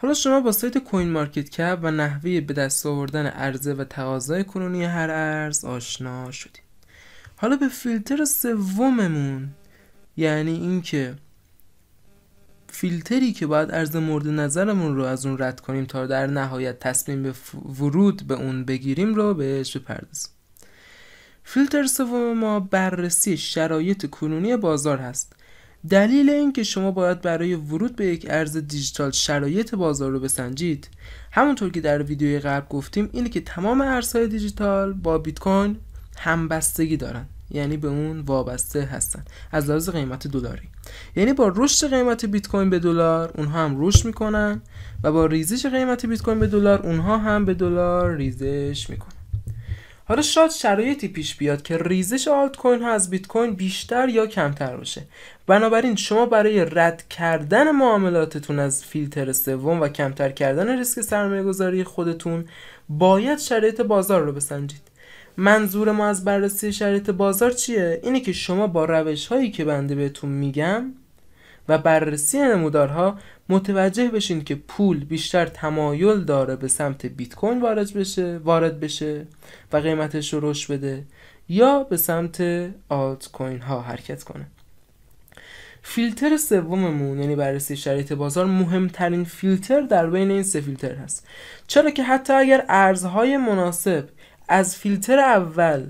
حالا شما با سایت کوین مارکت کپ و نحوه به دست آوردن عرضه و تقاضای کنونی هر ارز آشنا شدید. حالا به فیلتر سوممون یعنی اینکه فیلتری که باید ارز مورد نظرمون رو از اون رد کنیم تا در نهایت تصمیم به ورود به اون بگیریم رو بهش بپردازیم. فیلتر سوم ما بررسی شرایط کنونی بازار هست دلیل اینکه شما باید برای ورود به یک ارز دیجیتال شرایط بازار رو بسنجید همونطور که در ویدیوی قبل گفتیم اینه که تمام ارزهای دیجیتال با بیت کوین همبستگی دارن یعنی به اون وابسته هستن از لحاظ قیمت دلاری یعنی با رشد قیمت بیت کوین به دلار اونها هم رشد میکنن و با ریزش قیمت بیت کوین به دلار اونها هم به دلار ریزش میکنن حالا شاید شرایطی پیش بیاد که ریزش آلت کوین ها از بیت کوین بیشتر یا کمتر باشه بنابراین شما برای رد کردن معاملاتتون از فیلتر سوم و کمتر کردن ریسک سرمایه گذاری خودتون باید شرایط بازار رو بسنجید منظور ما از بررسی شرایط بازار چیه اینه که شما با روش هایی که بنده بهتون میگم و بررسی نمودارها متوجه بشین که پول بیشتر تمایل داره به سمت بیت کوین وارد بشه وارد بشه و قیمتش رو رشد بده یا به سمت آلت کوین ها حرکت کنه فیلتر سوممون یعنی بررسی شرایط بازار مهمترین فیلتر در بین این سه فیلتر هست چرا که حتی اگر ارزهای مناسب از فیلتر اول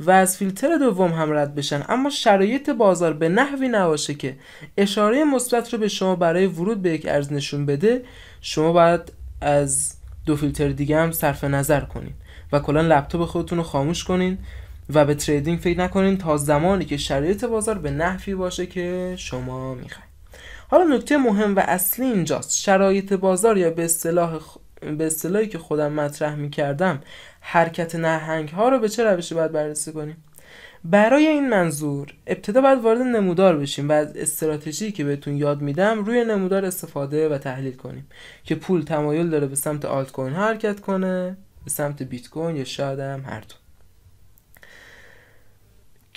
و از فیلتر دوم هم رد بشن اما شرایط بازار به نحوی نباشه که اشاره مثبت رو به شما برای ورود به یک ارز نشون بده شما باید از دو فیلتر دیگه هم صرف نظر کنین و کلا لپتاپ خودتون رو خاموش کنین و به تریدینگ فکر نکنین تا زمانی که شرایط بازار به نحوی باشه که شما میخواید حالا نکته مهم و اصلی اینجاست شرایط بازار یا به اصطلاح به اصطلاحی که خودم مطرح کردم حرکت نهنگ ها رو به چه روشی باید بررسی کنیم برای این منظور ابتدا باید وارد نمودار بشیم و از استراتژی که بهتون یاد میدم روی نمودار استفاده و تحلیل کنیم که پول تمایل داره به سمت آلت کوین حرکت کنه به سمت بیت کوین یا شاید هم هر دو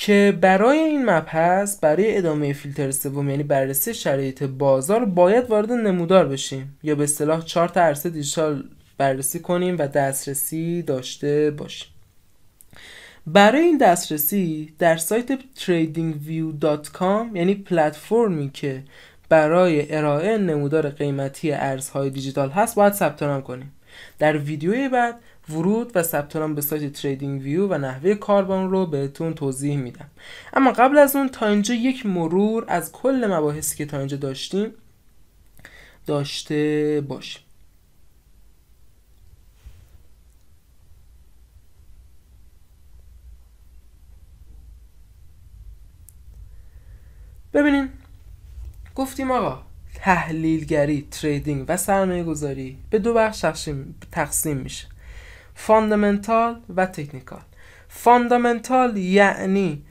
که برای این مبحث برای ادامه فیلتر سوم یعنی بررسی شرایط بازار باید وارد نمودار بشیم یا به اصطلاح چارت تا عرصه دیجیتال بررسی کنیم و دسترسی داشته باشیم برای این دسترسی در سایت tradingview.com یعنی پلتفرمی که برای ارائه نمودار قیمتی ارزهای دیجیتال هست باید ثبت نام کنیم در ویدیوی بعد ورود و ثبت به سایت تریدینگ ویو و نحوه کار با اون رو بهتون توضیح میدم اما قبل از اون تا اینجا یک مرور از کل مباحثی که تا اینجا داشتیم داشته باشیم ببینین گفتیم آقا تحلیلگری تریدینگ و سرمایه گذاری به دو بخش تقسیم میشه فاندامنتال و تکنیکال فاندامنتال یعنی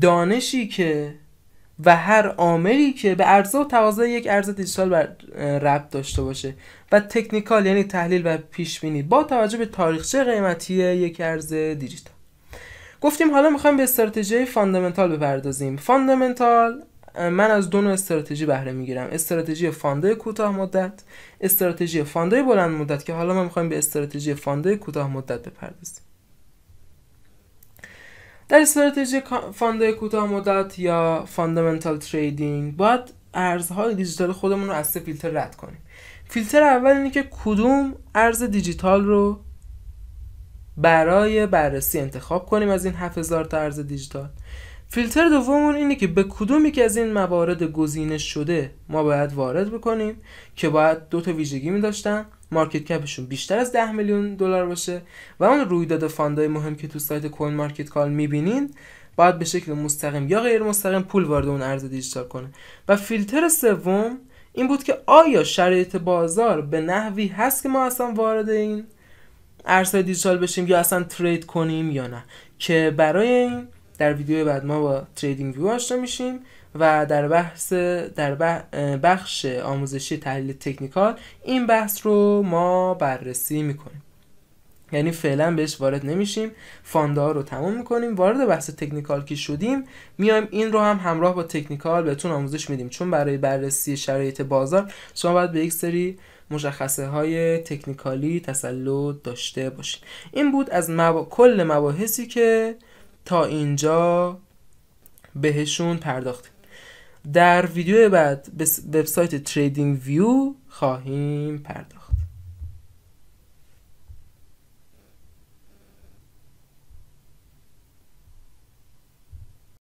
دانشی که و هر عاملی که به عرضه و تقاضای یک ارز دیجیتال بر ربط داشته باشه و تکنیکال یعنی تحلیل و پیش بینی با توجه به تاریخچه قیمتی یک ارز دیجیتال گفتیم حالا میخوایم به استراتژی فاندامنتال بپردازیم فاندامنتال من از دو نوع استراتژی بهره میگیرم استراتژی فاندای کوتاه مدت استراتژی فاندای بلند مدت که حالا ما میخوایم به استراتژی فاندای کوتاه مدت بپردازیم در استراتژی فاندای کوتاه مدت یا فاندامنتال تریدینگ باید ارزهای دیجیتال خودمون رو از سه فیلتر رد کنیم فیلتر اول اینه که کدوم ارز دیجیتال رو برای بررسی انتخاب کنیم از این 7000 تا ارز دیجیتال فیلتر دومون اینه که به کدومی که از این موارد گزینش شده ما باید وارد بکنیم که باید دو تا ویژگی می داشتن مارکت کپشون بیشتر از 10 میلیون دلار باشه و اون رویداد فاندای مهم که تو سایت کوین مارکت کال میبینین باید به شکل مستقیم یا غیر مستقیم پول وارد اون ارز دیجیتال کنه و فیلتر سوم این بود که آیا شرایط بازار به نحوی هست که ما اصلا وارد این ارزهای دیجیتال بشیم یا اصلا ترید کنیم یا نه که برای این در ویدیو بعد ما با تریدینگ ویو آشنا میشیم و در بحث در بخش آموزشی تحلیل تکنیکال این بحث رو ما بررسی میکنیم یعنی فعلا بهش وارد نمیشیم فاندا رو تمام میکنیم وارد بحث تکنیکال که شدیم میایم این رو هم همراه با تکنیکال بهتون آموزش میدیم چون برای بررسی شرایط بازار شما باید به یک سری مشخصه های تکنیکالی تسلط داشته باشید این بود از مبا... کل مباحثی که تا اینجا بهشون پرداختیم در ویدیو بعد به وبسایت تریدینگ ویو خواهیم پرداخت